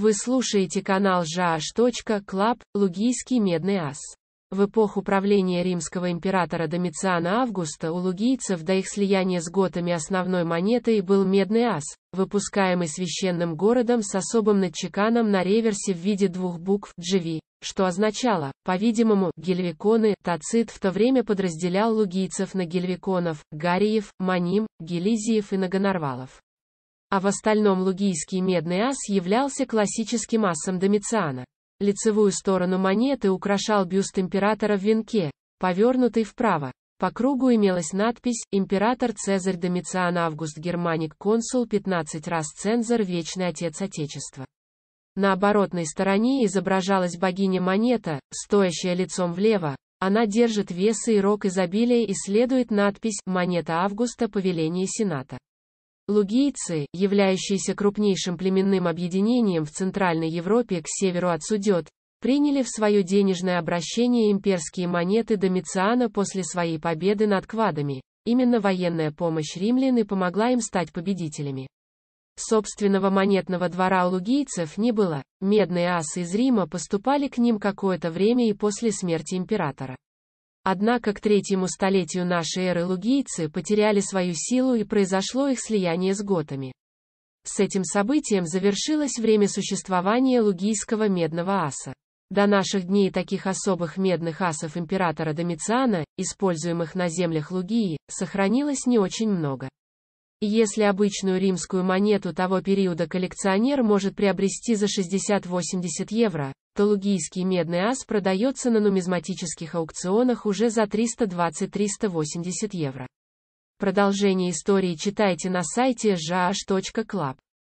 Вы слушаете канал жаш.клаб, Лугийский медный ас. В эпоху правления римского императора Домициана Августа у лугийцев до их слияния с готами основной монетой был медный ас, выпускаемый священным городом с особым надчеканом на реверсе в виде двух букв «GV», что означало, по-видимому, гельвиконы, Тацит в то время подразделял лугийцев на гельвиконов, гариев, маним, гелизиев и на а в остальном лугийский медный ас являлся классическим асом Домициана. Лицевую сторону монеты украшал бюст императора в венке, повернутый вправо. По кругу имелась надпись «Император Цезарь Домициан Август Германик Консул 15 раз Цензор Вечный Отец Отечества». На оборотной стороне изображалась богиня монета, стоящая лицом влево, она держит весы и рог изобилия и следует надпись «Монета Августа по велению Сената». Лугийцы, являющиеся крупнейшим племенным объединением в Центральной Европе к северу от Судет, приняли в свое денежное обращение имперские монеты Домициана после своей победы над квадами. Именно военная помощь римлян и помогла им стать победителями. Собственного монетного двора у лугийцев не было, медные асы из Рима поступали к ним какое-то время и после смерти императора. Однако к третьему столетию нашей эры лугийцы потеряли свою силу и произошло их слияние с готами. С этим событием завершилось время существования лугийского медного аса. До наших дней таких особых медных асов императора Домициана, используемых на землях Лугии, сохранилось не очень много. Если обычную римскую монету того периода коллекционер может приобрести за 60-80 евро, Калугийский медный ас продается на нумизматических аукционах уже за 320-380 евро. Продолжение истории читайте на сайте jh.club.